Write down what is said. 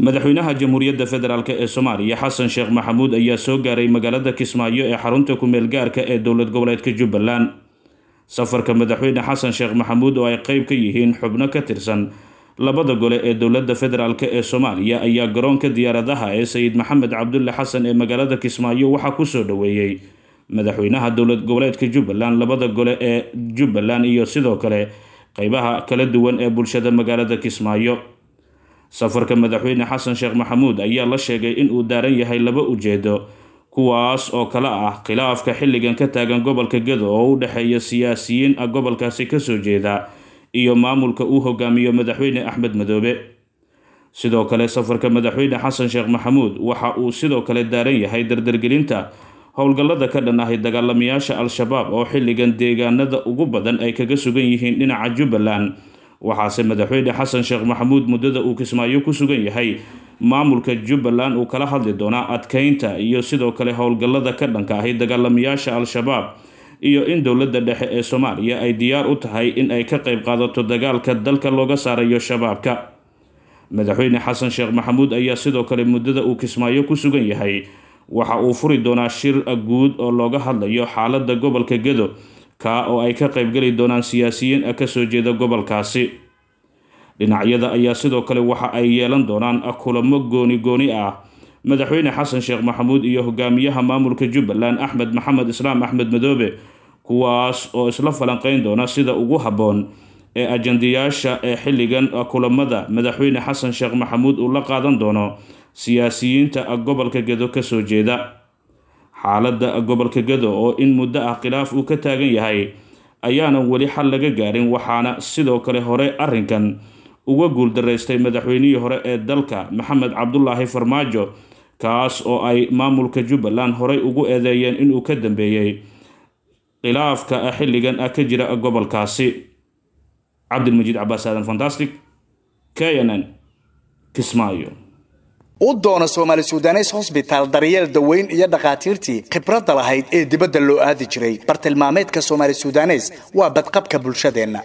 madaxweynaha jamhuuriyadda federaalk ee soomaaliya xasan sheekh maxamuud ayaa soo gaaray magaalada kismaayo ee xarunta ku meelgaarka ah ee dowlad goboleedka jubbaland safarka madaxweyne xasan sheekh maxamuud oo ay qeyb ka yihiin xubno ka tirsan labada gole ee dowladda federaalk ee soomaaliya ayaa garoonka diyaaradaha ee sayid maxamed cabdulle xasan ee magaalada kismaayo waxaa kusoo dhoweeyey madaxweynaha dowlad goboleedka jubbaland labada gole ee jubbaland iyo sidoo kale qeybaha kala duwan ee bulshada magaalada kismaayo safarka madaxweyne xasan sheekh maxamuud ayaa la sheegay inuu daaran yahay laba ujeedo kuwaas oo kale ah khilaafka xilligan ka taagan gobolka gedo oo u dhexeeya siyaasiyiin ah gobolkaasi kasoo jeeda iyo maamulka uu hogaamiyo madaxweyne axmed madoobe sidoo kale safarka madaxweyne xasan sheekh maxamuud waxa uu sidoo kale daaran yahay dardargelinta howlgallada ka dhan ah dagaalamayaasha al-shabaab oo xilligan deegaanada ugu badan ay kaga sugan yihiin dhinaca jubbaland waxaase madaxweyne xasan sheekh maxamuud muddada uu kismaayo ku sugan yahay maamulka jubbaland uu kala hadli doonaa adkeynta iyo sidoo kale howlgallada ka dhanka ahi dagaalamayaasha al-shabaab iyo in dowladda dhexe ee soomaaliya ay diyaar u tahay in ay ka qayb qaadato dagaalka dalka looga saarayo shabaabka madaxweyne xasan sheekh maxamuud ayaa sidoo kale muddada uu kismaayo ku sugan yahay waxa uu furi doonaa shir guud oo looga hadlayo xaaladda gobolka gedo kaa oo ay ka qaybgeli doonaan siyaasiyiin a ka soo jeeda gobolkaasi dhinacyada ayaa sidoo kale waxa ay yeelan doonaan kulamo gooni gooni ah madaxweyne xasan sheekh maxamuud iyo hogaamiyaha maamulka jubbaland axmed maxamed islaam axmed madoobe kuwaas oo isla falanqayn doona sida ugu habboon ee ajandayaasha ee xilligan kulamada madaxweyne xasan sheekh maxamuud uu la qaadan doono siyaasiyiinta gobolka gedo kasoo jeeda xaaladda gobolka gedo oo in muddo ah khilaaf uu ka taagan yahay ayaanan weli xal laga gaarin waxaana sidoo kale hore arrinkan uga guuldaraystay madaxweynihii hore ee dalka maxamed cabdulaahi farmaajo kaas oo ay maamulka jubbaland horey ugu eedeeyeen inuu ka dambeeyey khilaafka ah xilligan ah ka jira gobolkaasi cabdilmajiid cabaas aadan fantastic k n n kismaayo u doona soomaali sudanes hosbitaal daryeel daweyn iyo dhakhaatiirtii khibradda lahayd ee dibadda loo aadi jiray bartilmaameedka soomaali sudanes waa badqabka bulshadeenna